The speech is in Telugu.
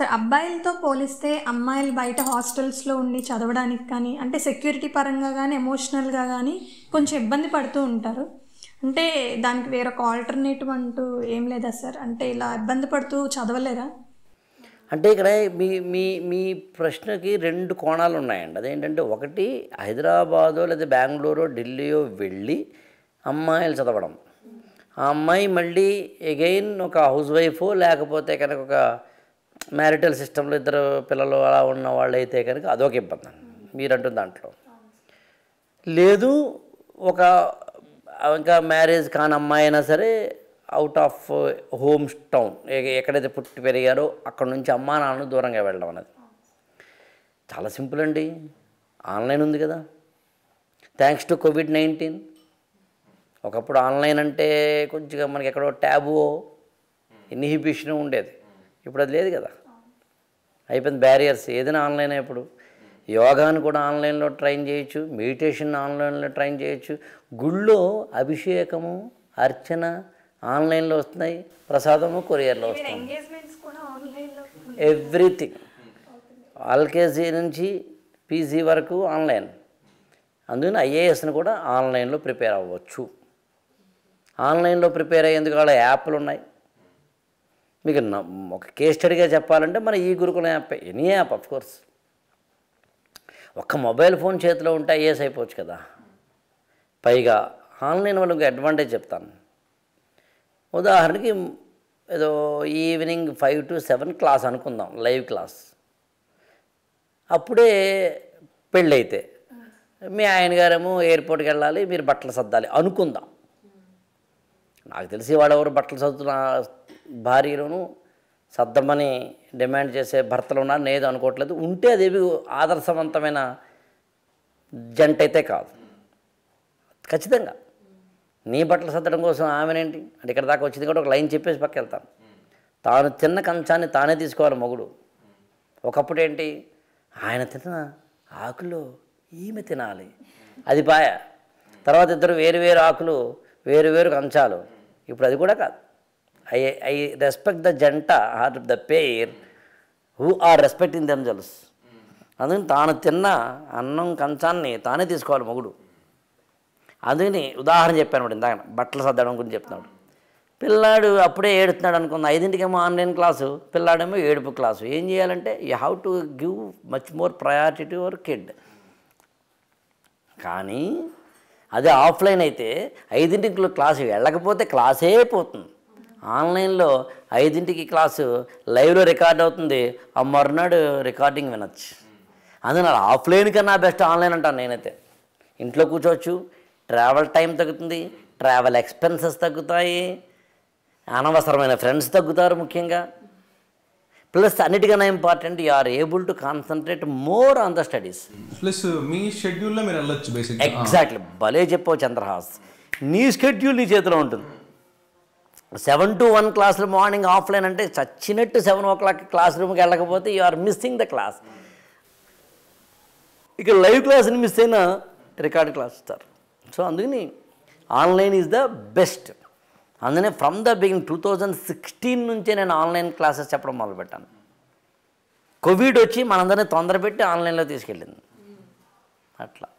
సార్ అబ్బాయిలతో పోలిస్తే అమ్మాయిలు బయట హాస్టల్స్లో ఉండి చదవడానికి కానీ అంటే సెక్యూరిటీ పరంగా కానీ ఎమోషనల్గా కానీ కొంచెం ఇబ్బంది పడుతూ ఉంటారు అంటే దానికి వేరొక ఆల్టర్నేటివ్ అంటూ ఏం లేదా సార్ అంటే ఇలా ఇబ్బంది పడుతూ చదవలేరా అంటే ఇక్కడ మీ మీ మీ ప్రశ్నకి రెండు కోణాలు ఉన్నాయండి అదేంటంటే ఒకటి హైదరాబాదో లేదా బెంగళూరు ఢిల్లీయో వెళ్ళి అమ్మాయిలు చదవడం ఆ అమ్మాయి మళ్ళీ అగైన్ ఒక హౌస్ వైఫో లేకపోతే కనుక ఒక మ్యారిటల్ సిస్టంలో ఇద్దరు పిల్లలు అలా ఉన్న అయితే కనుక అదొక ఇబ్బంది అండి మీరంటున్న దాంట్లో లేదు ఒక ఇంకా మ్యారేజ్ కాని అమ్మాయి అయినా సరే అవుట్ ఆఫ్ హోమ్ టౌన్ ఎక్కడైతే పుట్టి పెరిగారో అక్కడ నుంచి అమ్మా నాన్న దూరంగా వెళ్ళడం అన్నది చాలా సింపుల్ అండి ఆన్లైన్ ఉంది కదా థ్యాంక్స్ టు కోవిడ్ నైన్టీన్ ఒకప్పుడు ఆన్లైన్ అంటే కొంచెం మనకి ఎక్కడో ట్యాబో ఇన్హిబిషన్ ఉండేది ఇప్పుడు అది లేదు కదా అయిపోయింది బ్యారియర్స్ ఏదైనా ఆన్లైన్ ఇప్పుడు యోగాను కూడా ఆన్లైన్లో ట్రైన్ చేయొచ్చు మెడిటేషన్ ఆన్లైన్లో ట్రైన్ చేయొచ్చు గుళ్ళో అభిషేకము అర్చన ఆన్లైన్లో వస్తున్నాయి ప్రసాదము కొరియర్లో వస్తున్నాయి ఎవ్రీథింగ్ ఎల్కేజీ నుంచి పీజీ వరకు ఆన్లైన్ అందుకని ఐఏఎస్ని కూడా ఆన్లైన్లో ప్రిపేర్ అవ్వచ్చు ఆన్లైన్లో ప్రిపేర్ అయ్యేందుకు వాళ్ళ యాప్లు ఉన్నాయి మీకు ఒక కేస్ స్టడీగా చెప్పాలంటే మన ఈ Gurukula app any app of course ఒక్క మొబైల్ ఫోన్ చేతిలో ఉంటే ఐఏఎస్ అయిపోవచ్చు కదా పైగా ఆన్లైన్ వల్ల ఒక అడ్వాంటేజ్ చెప్తాను ఉదాహరణకి ఏదో evening five to seven class అనుకుందాం లైవ్ క్లాస్ అప్పుడే పెళ్ళైతే మీ ఆయన గారేమో ఎయిర్పోర్ట్కి వెళ్ళాలి మీరు బట్టలు సర్దాలి అనుకుందాం నాకు తెలిసి వాడు ఎవరు బట్టలు సర్దు భార్యలను సర్దమని డిమాండ్ చేసే భర్తలు ఉన్నారు నేను అనుకోవట్లేదు ఉంటే అదేవి ఆదర్శవంతమైన జంట అయితే కాదు ఖచ్చితంగా నీ బట్టలు సర్దడం కోసం ఆమెనేంటి అంటే ఇక్కడ దాకా వచ్చింది కూడా ఒక లైన్ చెప్పేసి పక్క వెళ్తాను తాను తిన్న కంచాన్ని తానే తీసుకోవాలి మొగుడు ఒకప్పుడు ఏంటి ఆయన తిన్న ఆకులు ఈమె తినాలి అది పాయ తర్వాత ఇద్దరు వేరు వేరు ఆకులు వేరు వేరు కంచాలు ఇప్పుడు అది కూడా కాదు ఐ ఐ రెస్పెక్ట్ ద జంట or the pair who are respecting themselves అందుకని తాను తిన్న అన్నం కంచాన్ని తానే తీసుకోవాలి మొగుడు అందుకని ఉదాహరణ చెప్పాను ఇందాక బట్టలు సర్దడం గురించి చెప్తున్నాడు పిల్లాడు అప్పుడే ఏడుతున్నాడు అనుకున్న ఐదింటికేమో ఆన్లైన్ క్లాసు పిల్లాడేమో ఏడుపు క్లాసు ఏం చేయాలంటే you have to give much more priority to your kid కానీ అదే ఆఫ్లైన్ అయితే ఐదింటికి క్లాసు వెళ్ళకపోతే క్లాసే పోతుంది ఆన్లైన్లో ఐదింటికి క్లాసు లైవ్లో రికార్డ్ అవుతుంది ఆ మరునాడు రికార్డింగ్ వినొచ్చు అందుకని ఆఫ్లైన్ కన్నా బెస్ట్ ఆన్లైన్ అంటాను నేనైతే ఇంట్లో కూర్చోవచ్చు ట్రావెల్ టైం తగ్గుతుంది ట్రావెల్ ఎక్స్పెన్సెస్ తగ్గుతాయి అనవసరమైన ఫ్రెండ్స్ తగ్గుతారు ముఖ్యంగా ప్లస్ అన్నిటికన్నా important you are able to concentrate more on the studies plus మీ షెడ్యూల్లో మీరు వెళ్ళొచ్చు ఎగ్జాక్ట్లీ భలే చెప్పవు చంద్రహాస్ నీ షెడ్యూల్ నీ చేతిలో ఉంటుంది సెవెన్ టు వన్ క్లాసులు మార్నింగ్ ఆఫ్లైన్ అంటే చచ్చినట్టు సెవెన్ ఓ క్లాక్ క్లాస్ రూమ్కి వెళ్ళకపోతే you are missing the class ఇక లైవ్ క్లాస్ని మిస్ అయినా రికార్డ్ క్లాస్ ఇస్తారు సో అందుకని ఆన్లైన్ ఈజ్ ద బెస్ట్ అందుకనే from the beginning two thousand sixteen నుంచే నేను ఆన్లైన్ క్లాసెస్ చెప్పడం మొదలుపెట్టాను కోవిడ్ వచ్చి మనందరినీ పెట్టి ఆన్లైన్లో తీసుకెళ్ళింది అట్లా